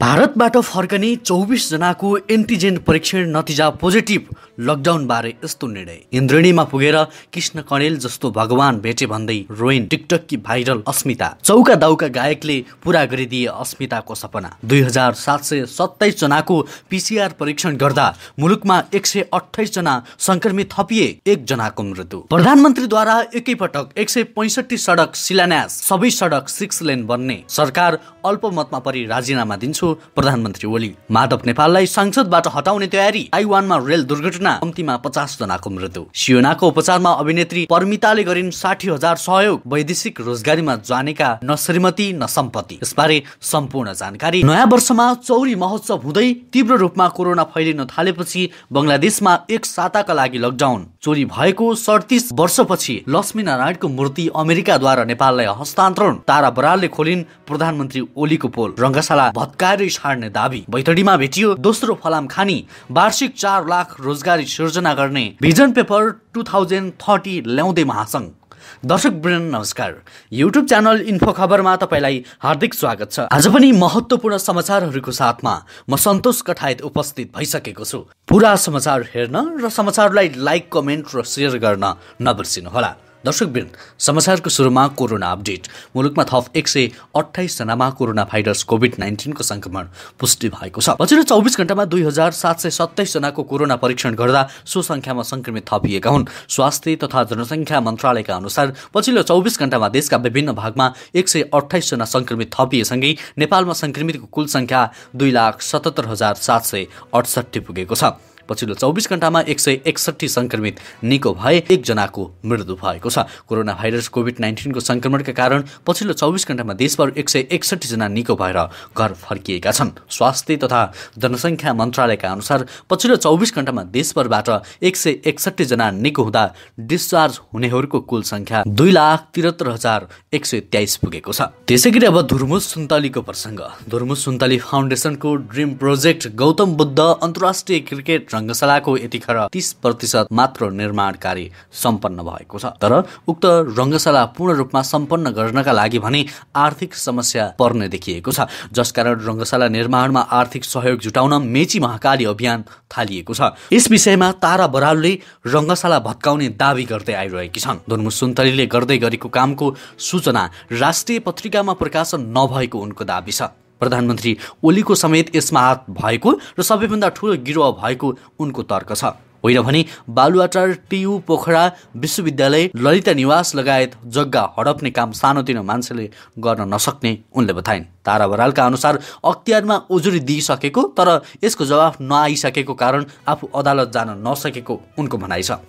भारतबाट फर्कने चौबिसजनाको एन्टिजेन परीक्षण नतिजा पोजिटिभ लकडाउन बारे यस्तो निर्णय इन्द्रिणीमा पुगेर कृष्ण कणेल जस्तो भगवान भेटे भन्दै रोइन टिकटक कि भाइरल अस्मिता चौका दाउका गायकले पुरा गरिदिए अस्मिताको सपना दुई हजार जनाको पिसिआर परीक्षण गर्दा मुलुकमा एक सय अठाइस जना संक्रमित थपिए एक जनाको मृत्यु प्रधानमन्त्रीद्वारा एकैपटक एक सय पैसठी सडक शिलान्यास सबै सडक सिक्स लेन बन्ने सरकार अल्पमतमा परि राजीनामा दिन्छु प्रधानमन्त्री ओली माधव नेपाललाई संसदबाट हटाउने तयारी आइवानमा रेल दुर्घटना दुर्घटना कम्तीमा पचास जनाको मृत्यु सियोनाको उपचारमा अभिनेत्री परमिताले गरिन् साठी हजार सहयोग वैदेशिक रोजगारीमा जानेका न श्रीमती न सम्पत्ति यसबारे सम्पूर्ण जानकारी नयाँ वर्षमा चौरी महोत्सव हुँदै तीव्र रूपमा कोरोना फैलिन थालेपछि बङ्गलादेशमा एक साताका लागि लकडाउन चोरी भएको सडतिस वर्षपछि लक्ष्मी नारायणको मूर्ति अमेरिकाद्वारा नेपाललाई हस्तान्तरण तारा बरालले खोलिन् प्रधानमन्त्री ओलीको पोल रङ्गशाला भत्काएर छाड्ने दावी बैतडीमा भेटियो दोस्रो फलाम खानी वार्षिक चार लाख रोजगारी रोजगारी सिर्जना गर्ने vision paper two thousand thirty ल्याउँदै महासङ्घ दर्शक वृन्द नमस्कार युट्युब च्यानल इन्फो खबरमा तपाईँलाई हार्दिक स्वागत छ आज पनि महत्त्वपूर्ण समाचारहरूको साथमा म सन्तोष कठायत उपस्थित भइसकेको छु पुरा समाचार हेर्न र समाचारलाई लाइक कमेन्ट र सेयर गर्न नबिर्सिनुहोला दर्शकबिन समाचारको सुरुमा कोरोना अपडेट मुलुकमा थप एक सय अठाइसजनामा कोरोना भाइरस कोभिड नाइन्टिनको सङ्क्रमण पुष्टि भएको छ पछिल्लो चौबिस घन्टामा दुई हजार सात सय सत्ताइसजनाको कोरोना परीक्षण गर्दा सो सङ्ख्यामा सङ्क्रमित थपिएका हुन् स्वास्थ्य तथा जनसङ्ख्या मन्त्रालयका अनुसार पछिल्लो चौबिस घन्टामा देशका विभिन्न भागमा एक सय अठाइसजना सङ्क्रमित थपिएसँगै नेपालमा सङ्क्रमितको कुल सङ्ख्या दुई लाख सतहत्तर हजार सात सय अठसट्ठी पुगेको छ पछिल्लो चौबिस घण्टामा एक सय एकसठी सङ्क्रमित निको भए एकजनाको मृत्यु भएको छ कोरोना भाइरस कोभिड नाइन्टिनको संक्रमणका कारण पछिल्लो चौबिस घण्टामा देशभर एक सय एकसठीजना निको भएर घर फर्किएका छन् स्वास्थ्य तथा जनसङ्ख्या मन्त्रालयका अनुसार पछिल्लो चौबिस घण्टामा देशभरबाट एक सय एकसठीजना निको हुँदा डिस्चार्ज हुनेहरूको कुल सङ्ख्या दुई लाख त्रिहत्तर हजार एक सय तेइस पुगेको छ त्यसै गरी अब धुर्मुस सुन्तलीको प्रसङ्ग धुर्मुस सुन्तली फाउन्डेसनको ड्रिम प्रोजेक्ट गौतम बुद्ध अन्तर्राष्ट्रिय क्रिकेट रङ्गशालाको यतिखेर तिस प्रतिशत मात्र निर्माण कार्य सम्पन्न भएको छ तर उक्त रङ्गशाला पूर्ण रूपमा सम्पन्न गर्नका लागि भने आर्थिक समस्या पर्ने देखिएको छ जसकारण रङ्गशाला निर्माणमा आर्थिक सहयोग जुटाउन मेची महाकाली अभियान थालिएको छ यस विषयमा तारा बरालले रङ्गशाला भत्काउने दावी गर्दै आइरहेकी छन् धुन्मु सुन्तरीले गर्दै गरेको कामको सूचना राष्ट्रिय पत्रिकामा प्रकाशन नभएको उनको दावी छ प्रधानमन्त्री ओलीको समेत यसमा हात भएको र सबैभन्दा ठुलो गिरोह भएको उनको तर्क छ होइन भने बालुवाटार टियु पोखरा विश्वविद्यालय ललिता निवास लगायत जग्गा हडप्ने काम सानोतिनो मान्छेले गर्न नसक्ने उनले बताइन् तारा बरालका अनुसार अख्तियारमा उजुरी दिइसकेको तर यसको जवाफ नआइसकेको कारण आफू अदालत जान नसकेको उनको भनाइ छ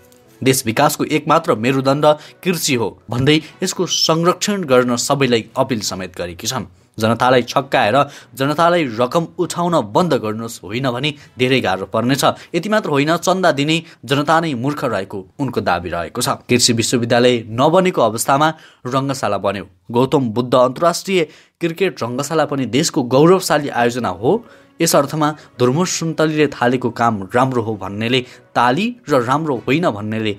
देश विकासको एकमात्र मेरुदण्ड कृषि हो भन्दै यसको संरक्षण गर्न सबैलाई अपिल समेत गरेकी छन् जनतालाई छक्काएर जनतालाई रकम उठाउन बन्द गर्नुहोस् होइन भने धेरै गाह्रो पर्नेछ यति मात्र होइन चन्दा दिने जनता नै मूर्ख रहेको उनको दावी रहेको छ कृषि विश्वविद्यालय नबनेको अवस्थामा रङ्गशाला बन्यो गौतम बुद्ध अन्तर्राष्ट्रिय क्रिकेट रङ्गशाला पनि देशको गौरवशाली आयोजना हो यस अर्थमा धुर्मो सुन्तलीले थालेको काम राम्रो हो भन्नेले ताली र राम्रो होइन भन्नेले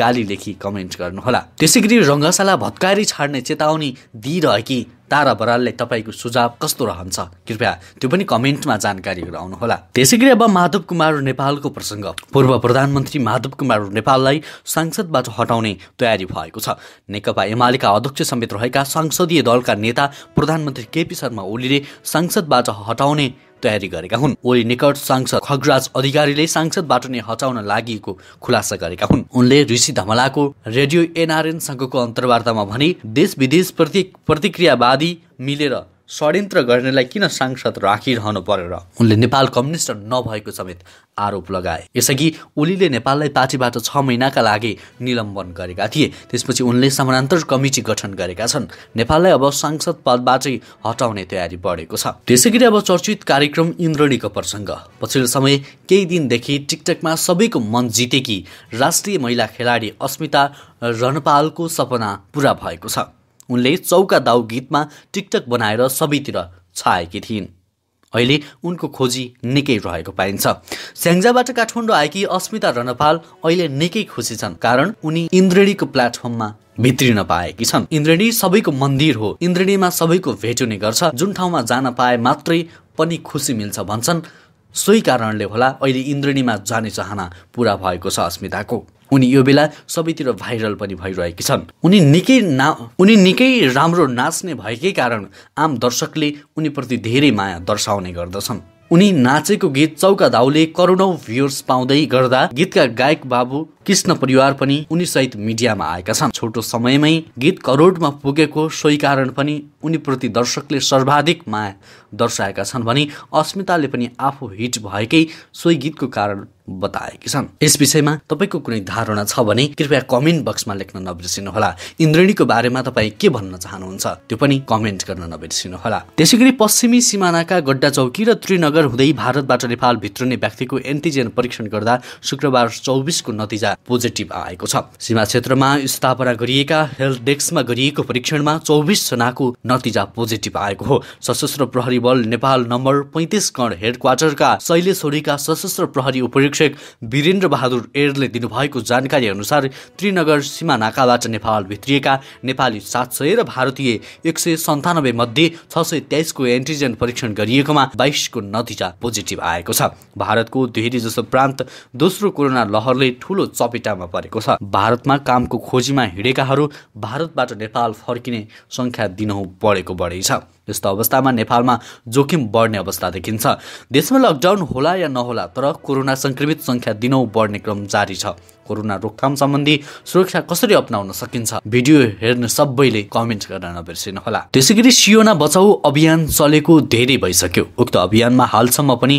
गाली लेखी कमेन्ट गर्नुहोला त्यसै गरी रङ्गशाला भत्कारी छाड्ने चेतावनी दिइरहेकी तारा बरालले तपाईँको सुझाव कस्तो रहन्छ कृपया त्यो पनि कमेन्टमा जानकारी गराउनुहोला त्यसै गरी अब माधव कुमार नेपालको प्रसङ्ग पूर्व प्रधानमन्त्री माधव कुमार नेपाललाई सांसदबाट हटाउने तयारी भएको छ नेकपा एमालेका अध्यक्ष समेत रहेका संसदीय दलका नेता प्रधानमन्त्री केपी शर्मा ओलीले सांसदबाट हटाउने तयारी गरेका हुन् ओली निकट सांसद खगराज अधिकारीले सांसदबाट नै हटाउन लागि खुलासा गरेका हुन् उनले ऋषि धमलाको रेडियो एनआरएन संघको अन्तर्वार्तामा भने देश विदेश प्रति प्रतिक्रियावादी मिलेर षड्यन्त्र गर्नेलाई किन सांसद राखिरहनु पर्यो र उनले नेपाल कम्युनिस्ट नभएको समेत आरोप लगाए यसअघि ओलीले नेपाललाई पार्टीबाट छ महिनाका लागि निलम्बन गरेका थिए त्यसपछि उनले समानान्तर कमिटी गठन गरेका छन् नेपाललाई अब सांसद पदबाटै हटाउने तयारी बढेको छ त्यसै गरी अब चर्चित कार्यक्रम इन्द्रणीको कपरसँग पछिल्लो समय केही दिनदेखि टिकटकमा सबैको मन जितेकी राष्ट्रिय महिला खेलाडी अस्मिता रणपालको सपना पुरा भएको छ उनले चौका दाउ गीतमा टिकटक बनाएर सबैतिर छाएकी थिइन् अहिले उनको खोजी निकै रहेको पाइन्छ स्याङ्जाबाट काठमाडौँ आएकी अस्मिता रणपाल अहिले निकै खुसी छन् कारण उनी इन्द्रेणीको प्लेटफर्ममा भित्रिन पाएकी छन् इन्द्रेणी सबैको मन्दिर हो इन्द्रेणीमा सबैको भेट हुने गर्छ जुन ठाउँमा जान पाए मात्रै पनि खुसी मिल्छ भन्छन् सोही कारणले होला अहिले इन्द्रेणीमा जाने चाहना पुरा भएको छ अस्मिताको उनी यो बेला सबैतिर भाइरल पनि भइरहेकी छन् उनी निकै ना उनी निकै राम्रो नाच्ने भएकै कारण आम दर्शकले उनीप्रति धेरै माया दर्शाउने गर्दछन् उनी नाचेको गीत चौका दाउले करोडौँ भ्युर्स पाउँदै गर्दा गीतका गायक बाबु कृष्ण परिवार पनि उनी सहित मिडियामा आएका छन् छोटो समयमै गीत करोडमा पुगेको सोही कारण पनि उनीप्रति दर्शकले सर्वाधिक माया दर्शाएका छन् भने अस्मिताले पनि आफू हिट भएकै सोही गीतको कारण बताएकी छन् यस विषयमा तपाईँको कुनै धारणा छ भने कृपया कमेन्ट बक्समा लेख्न नबिर्सिनुहोला इन्द्रेणीको बारेमा तपाईँ के भन्न चाहनुहुन्छ त्यो पनि कमेन्ट गर्न नबिर्सिनुहोला त्यसै गरी पश्चिमी सिमानाका गड्डा चौकी र त्रिनगर हुँदै भारतबाट नेपाल भित्रने व्यक्तिको एन्टिजेन परीक्षण गर्दा शुक्रबार चौबिसको नतिजा पोजिटिभ आएको छ सीमा क्षेत्रमा स्थापना गरिएका हेल्थ डेस्कमा गरिएको परीक्षणमा चौबिस जनाको नतिजा पोजिटिभ आएको हो सशस्त्र प्रहरी बल नेपाल नम्बर पैँतिस गण हेड क्वार्टरका शैलेश्वरीका सशस्त्र प्रहरी उप महानिरीक्षक वीरेन्द्र बहादुर एरले दिनुभएको जानकारी अनुसार त्रिनगर सीमा नाकाबाट नेपाल भित्रिएका नेपाली सात सय र भारतीय एक सय सन्तानब्बे मध्ये छ सय तेइसको एन्टिजेन परीक्षण गरिएकोमा बाइसको नतिजा पोजिटिभ आएको छ भारतको धेरै जसो प्रान्त दोस्रो कोरोना लहरले ठूलो चपेटामा परेको छ भारतमा कामको खोजीमा हिँडेकाहरू भारतबाट नेपाल फर्किने सङ्ख्या दिनहुँ बढेको बढी छ यस्तो अवस्थामा नेपालमा जोखिम बढ्ने अवस्था देखिन्छ देशमा लकडाउन होला या नहोला तर कोरोना संक्रमित सङ्ख्या दिनौ बढ्ने क्रम जारी छ कोरोना रोकथाम सम्बन्धी सुरक्षा कसरी अप्नाउन सकिन्छ भिडियो हेर्ने सबैले कमेन्ट गर्न नबिर्सिनुहोला त्यसै गरी सियोना बचाउ अभियान चलेको धेरै भइसक्यो उक्त अभियानमा हालसम्म पनि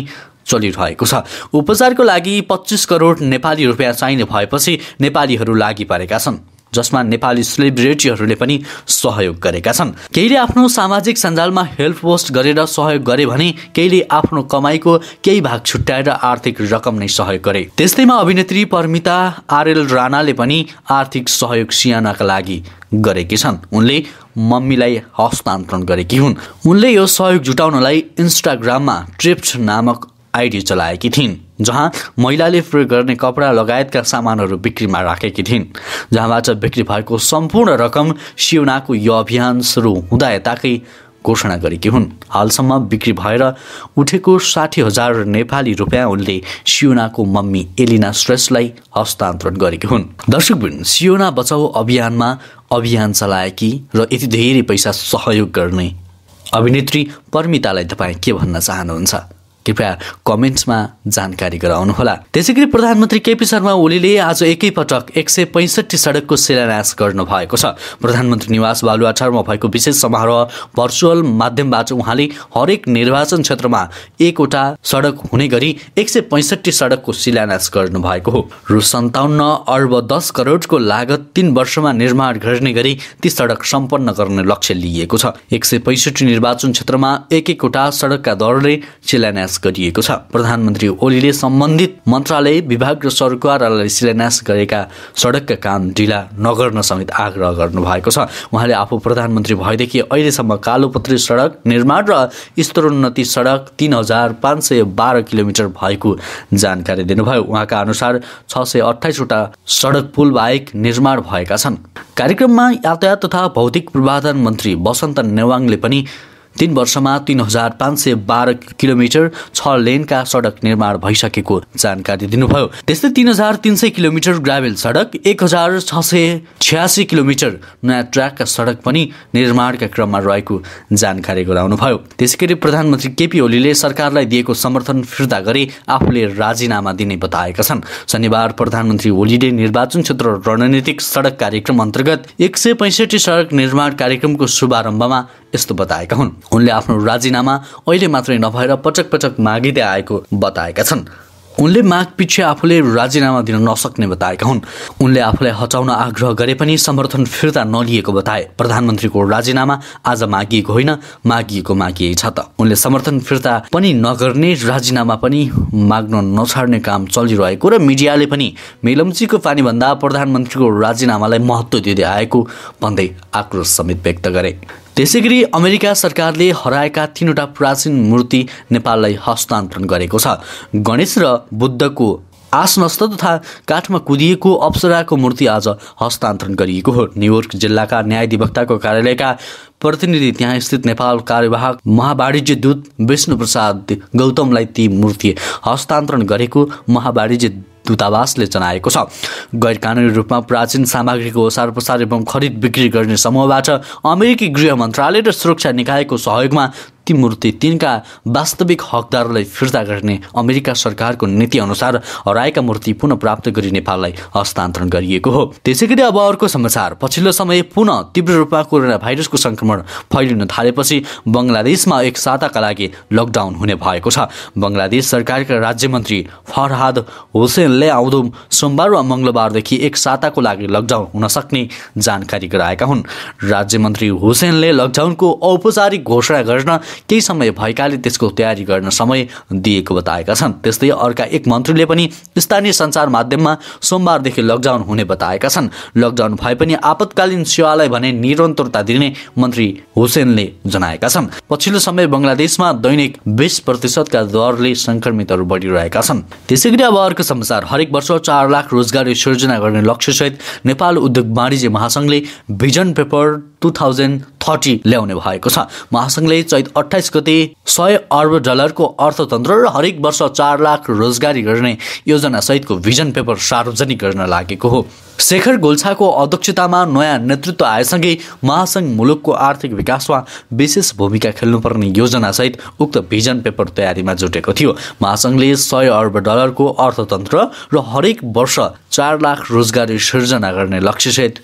चलिरहेको छ उपचारको लागि पच्चिस करोड नेपाली रुपियाँ चाहिने भएपछि नेपालीहरू लागि परेका छन् जसमा नेपाली सेलिब्रेटीहरूले पनि सहयोग गरेका छन् केहीले आफ्नो सामाजिक सञ्जालमा हेल्प पोस्ट गरेर सहयोग गरे भने केहीले आफ्नो कमाईको केही भाग छुट्याएर आर्थिक रकम नै सहयोग गरे त्यस्तैमा अभिनेत्री परमिता आरएल राणाले पनि आर्थिक सहयोग सियानाका लागि गरेकी छन् उनले मम्मीलाई हस्तान्तरण गरेकी हुन् उनले यो सहयोग जुटाउनलाई इन्स्टाग्राममा ट्रिप्स नामक आइडी चलाएकी थिइन् जहाँ महिलाले प्रयोग गर्ने कपडा लगायतका सामानहरू बिक्रीमा राखेकी थिइन् जहाँबाट बिक्री भएको सम्पूर्ण रकम सिउनाको यो अभियान सुरु हुँदा यताकै घोषणा गरेकी हुन् हालसम्म बिक्री भएर उठेको साठी हजार नेपाली रुपियाँ उनले सियोनाको मम्मी एलिना श्रेष्ठलाई हस्तान्तरण गरेकी हुन् दर्शकबिन सियोना बचाउ अभियानमा अभियान चलाएकी र यति धेरै पैसा सहयोग गर्ने अभिनेत्री परमितालाई तपाईँ के भन्न चाहनुहुन्छ कृपया कमेन्ट्समा जानकारी गराउनुहोला त्यसै गरी प्रधानमन्त्री केपी शर्मा ओलीले आज एकैपटक एक सय पैँसठी सडकको शिलान्यास गर्नु भएको छ प्रधानमन्त्री निवास बालुवाठारमा भएको विशेष समारोह भर्चुअल माध्यमबाट उहाँले हरेक निर्वाचन क्षेत्रमा एकवटा सडक हुने गरी एक सय पैँसठी सडकको शिलान्यास गर्नु भएको हो रु सन्ताउन्न अर्ब दस करोडको लागत तीन वर्षमा निर्माण गर्ने गरी ती सडक सम्पन्न गर्ने लक्ष्य लिएको छ एक सय पैँसठी निर्वाचन क्षेत्रमा एक एकवटा सडकका दरले शिलान्यास शिलान्यास गरिएको छ प्रधानमन्त्री ओलीले सम्बन्धित मन्त्रालय विभाग र सरकारलाई शिलान्यास गरेका सडकका काम ढिला नगर्न समेत आग्रह गर्नुभएको छ उहाँले आफू प्रधानमन्त्री भएदेखि अहिलेसम्म कालोपत्री सडक निर्माण र स्तरोन्नति सडक तीन हजार पाँच सय बाह्र किलोमिटर भएको जानकारी दिनुभयो उहाँका अनुसार छ सय अठाइसवटा सडक पुल बाहेक निर्माण भएका छन् कार्यक्रममा यातायात तथा भौतिक पूर्वाधार मन्त्री बसन्त नेवाङले पनि तीन वर्षमा तीन हजार पाँच सय बाह्र किलोमिटर छ लेनका सडक निर्माण भइसकेको जानकारी दिनुभयो त्यस्तै तीन हजार तिन सय किलोमिटर ग्राभेल सडक एक हजार छ सय छ्यासी किलोमिटर नयाँ ट्र्याकका सडक पनि निर्माणका क्रममा रहेको जानकारी गराउनुभयो त्यसै गरी प्रधानमन्त्री केपी ओलीले सरकारलाई दिएको समर्थन फिर्ता गरी आफूले राजीनामा दिने बताएका छन् शनिबार प्रधानमन्त्री ओलीले निर्वाचन क्षेत्र रणनीतिक सडक कार्यक्रम अन्तर्गत एक सय पैँसठी सडक निर्माण कार्यक्रमको शुभारम्भमा यस्तो बताएका हुन् उनले आफ्नो राजीनामा अहिले मात्रै नभएर पटक पटक मागिँदै आएको बताएका छन् उनले माग पछि आफूले राजीनामा दिन नसक्ने बताएका हुन् उनले आफूलाई हटाउन आग्रह गरे पनि समर्थन फिर्ता नलिएको बताए प्रधानमन्त्रीको राजीनामा आज मागिएको होइन मागिएको मागिए छ त उनले समर्थन फिर्ता पनि नगर्ने राजीनामा पनि माग्न नछाड्ने काम चलिरहेको र मिडियाले पनि मेलम्चीको पानीभन्दा प्रधानमन्त्रीको राजीनामालाई महत्त्व दिँदै आएको भन्दै आक्रोश समेत व्यक्त गरे त्यसै गरी अमेरिका सरकारले हराएका तिनवटा प्राचीन मूर्ति नेपाललाई हस्तान्तरण गरेको छ गणेश र बुद्धको आसनस्थ तथा काठमा कुदिएको अप्सराको मूर्ति आज हस्तान्तरण गरिएको हो न्युयोर्क जिल्लाका न्यायाधिवक्ताको कार्यालयका प्रतिनिधि त्यहाँ स्थित नेपाल कार्यवाहक महावाणिज्य दूत विष्णुप्रसाद गौतमलाई ती मूर्ति हस्तान्तरण गरेको महावाणिज्य दूतावासले जनाएको छ गैर कानुनी रूपमा प्राचीन सामग्रीको ओसार पसार एवं खरिद बिक्री गर्ने समूहबाट अमेरिकी गृह मन्त्रालय र सुरक्षा निकायको सहयोगमा ती मूर्ति तिनका वास्तविक हकदारलाई फिर्ता गर्ने अमेरिका सरकारको नीति अनुसार हराएका मूर्ति पुनः प्राप्त गरी नेपाललाई हस्तान्तरण गरिएको हो त्यसै गरी अब अर्को समाचार पछिल्लो समय पुनः तीव्र रूपमा कोरोना भाइरसको संक्रमण फैलिन थालेपछि बङ्गलादेशमा एक साताका लागि लकडाउन हुने भएको छ बङ्गलादेश सरकारका राज्य मन्त्री फरहाद हुसेनले आउँदो सोमबार वा मङ्गलबारदेखि एक साताको लागि लकडाउन हुन सक्ने जानकारी गराएका हुन् राज्य मन्त्री हुसेनले लकडाउनको औपचारिक घोषणा गर्न केही समय भएकाले त्यसको तयारी गर्न समय दिएको बताएका छन् त्यस्तै अर्का एक मन्त्रीले पनि स्थानीय सञ्चार माध्यममा सोमबारदेखि लकडाउन हुने बताएका छन् लकडाउन भए पनि आपतकालीन सेवालाई भने निरन्तरता दिने मन्त्री हुसेनले जनाएका छन् पछिल्लो समय बङ्गलादेशमा दैनिक बिस प्रतिशतका दरले सङ्क्रमितहरू बढिरहेका छन् त्यसै गरी अब अर्को समाचार हरेक वर्ष चार लाख रोजगारी सिर्जना गर्ने लक्ष्यसहित नेपाल उद्योग वाणिज्य महासङ्घले vision paper two thousand thirty ल्याउने भएको छ महासङ्घले चैत अठाइस गते सय अर्ब डलरको अर्थतन्त्र र हरेक वर्ष चार लाख रोजगारी गर्ने योजनासहितको भिजन पेपर सार्वजनिक गर्न लागेको हो शेखर गोल्छाको अध्यक्षतामा नयाँ नेतृत्व आएसँगै महासङ्घ मुलुकको आर्थिक विकासमा विशेष भूमिका खेल्नुपर्ने योजनासहित उक्त भिजन पेपर तयारीमा जुटेको थियो महासङ्घले सय अर्ब डलरको अर्थतन्त्र र हरेक वर्ष चार लाख रोजगारी सिर्जना गर्ने लक्ष्यसहित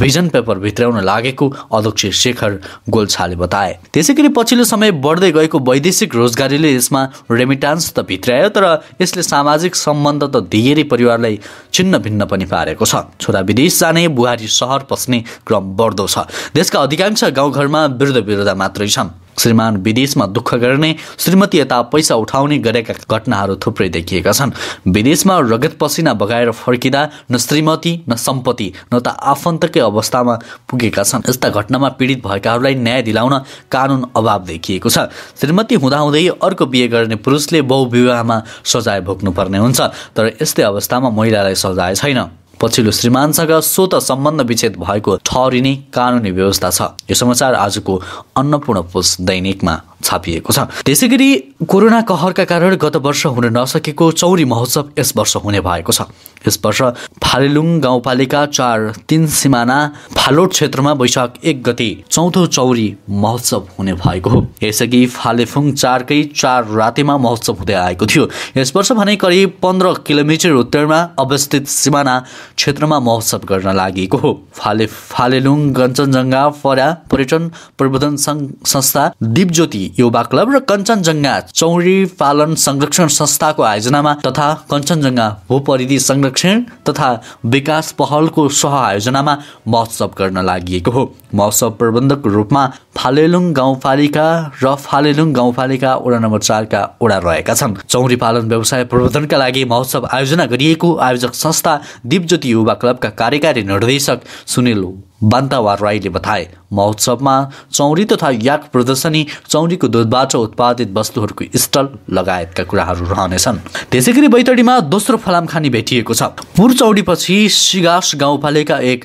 भिजन पेपर भित्राउन लागेको अध्यक्ष शेखर गोल्छाले बताए त्यसै गरी पछिल्लो समय बढ्दै गएको वैदेशिक रोजगारीले यसमा रेमिटान्स त भित्रायो तर यसले सामाजिक सम्बन्ध त धेरै परिवारलाई छिन्न भिन्न पनि पारेको छ छोरा विदेश जाने बुहारी सहर पस्ने क्रम बढ्दो छ देशका अधिकांश गाउँघरमा वृद्ध विरोध मात्रै छन् श्रीमान विदेशमा दुःख गर्ने श्रीमती यता पैसा उठाउने गरेका घटनाहरू थुप्रै देखिएका छन् विदेशमा रगत पसिना बगाएर फर्किँदा न श्रीमती न सम्पत्ति न त आफन्तकै अवस्थामा पुगेका छन् यस्ता घटनामा पीडित भएकाहरूलाई न्याय दिलाउन कानुन अभाव देखिएको छ श्रीमती हुँदाहुँदै अर्को बिहे गर्ने पुरुषले बहुविवाहमा सजाय भोग्नुपर्ने हुन्छ तर यस्तै अवस्थामा महिलालाई सजाय छैन पछिल्लो श्रीमानसँग स्वत सम्बन्ध विच्छेद भएको ठहरिने कानुनी व्यवस्था छ यो समाचार आजको अन्नपूर्ण पोस्ट दैनिकमा छापिएको छ त्यसै गरी कोरोना कहरका कारण गत वर्ष हुन नसकेको चौरी महोत्सव यस वर्ष हुने भएको छ यस वर्ष फालेलुङ गाउँपालिका चार तिन सिमाना फालोट क्षेत्रमा वैशाख एक गते चौथो चौरी महोत्सव हुने भएको हो यसअघि फालेफुङ चारकै चार रातेमा महोत्सव हुँदै आएको थियो यस वर्ष भने करिब पन्ध्र किलोमिटर उत्तरमा अवस्थित सिमाना क्षेत्रमा महोत्सव गर्न लागि हो फाले फालेलुङ गञ्चनजङ्घा फरा पर्यटन प्रबन्धन सङ्घ संस्था दिपज्योति युवा क्लब र कञ्चनजङ्घा चौरी पालन संरक्षण संस्थाको आयोजनामा तथा कञ्चनजङ्घा भूपरिधि संरक्षण तथा विकास पहलको सह आयोजनामा महोत्सव गर्न लागि हो महोत्सव प्रबन्धकको रूपमा फालेलुङ गाउँपालिका र फालेलुङ गाउँपालिका वडा नम्बर चारका ओडा रहेका छन् चौरी पालन व्यवसाय प्रवर्धनका लागि महोत्सव आयोजना गरिएको आयोजक संस्था दीपज्योति युवा क्लबका कार्यकारी निर्देशक सुनिल बान्तावा राईले बताए महोत्सवमा चौरी तथा याक प्रदर्शनी चौरीको दुधबाट उत्पादित वस्तुहरूको स्टल लगायतका कुराहरू रहनेछन् त्यसै गरी बैतडीमा दोस्रो फलाम खानी भेटिएको छ पुर चौडीपछि सिगास गाउँपालिका एक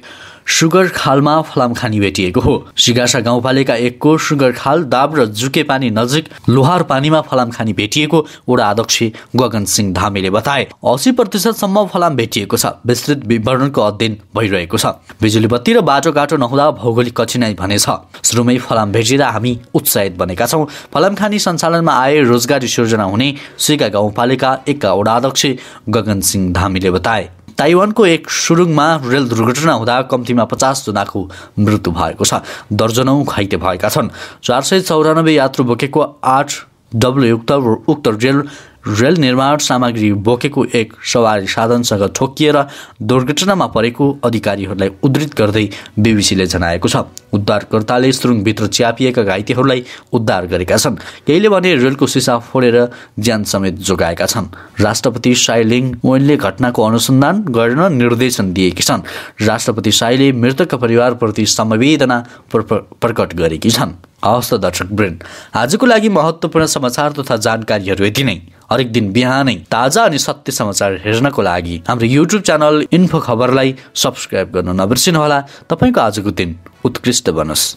सुगर खालमा फलाम खानी भेटिएको हो सिगासा गाउँपालिका एकको सुगर खाल दाब र जुके पानी नजिक लोहार पानीमा फलाम खानी भेटिएको वडा अध्यक्ष गगन सिंह धामीले बताए असी प्रतिशतसम्म फलाम भेटिएको छ विस्तृत विवरणको अध्ययन भइरहेको छ बिजुली बत्ती र बाटो बाटोघाटो नहुँदा भौगोलिक कठिनाई भनेछ सुरुमै फलाम भेटिएर हामी उत्साहित बनेका छौँ फलाम खानी सञ्चालनमा आए रोजगारी सिर्जना हुने सिगा गाउँपालिका एकका वडा अध्यक्ष गगन सिंह धामीले बताए ताइवानको एक सुरुङमा रेल दुर्घटना हुँदा कम्तीमा पचासजनाको मृत्यु भएको छ दर्जनौँ घाइते भएका छन् चार सय चौरानब्बे यात्रु बोकेको आठ डब्लु उक्त उक्त रेल रेल निर्माण सामग्री बोकेको एक सवारी साधनसँग ठोकिएर दुर्घटनामा परेको अधिकारीहरूलाई उद्धित गर्दै बिबिसीले जनाएको छ उद्धारकर्ताले सुरुङभित्र च्यापिएका घाइतेहरूलाई उद्धार गरेका छन् केहीले भने रेलको सिसा फोडेर ज्यान समेत जोगाएका छन् राष्ट्रपति साइलिङ ओइनले घटनाको अनुसन्धान गर्न निर्देशन दिएकी छन् राष्ट्रपति साईले मृतकका परिवारप्रति समवेदना प्रकट गरेकी छन् हवस् दर्शक ब्रेन आजको लागि महत्त्वपूर्ण समाचार तथा जानकारीहरू यति नै हरेक दिन बिहानै ताजा अनि सत्य समाचार हेर्नको लागि हाम्रो युट्युब च्यानल इन्फो खबरलाई सब्सक्राइब गर्नु नबिर्सिनुहोला तपाईँको आजको दिन उत्कृष्ट बनोस्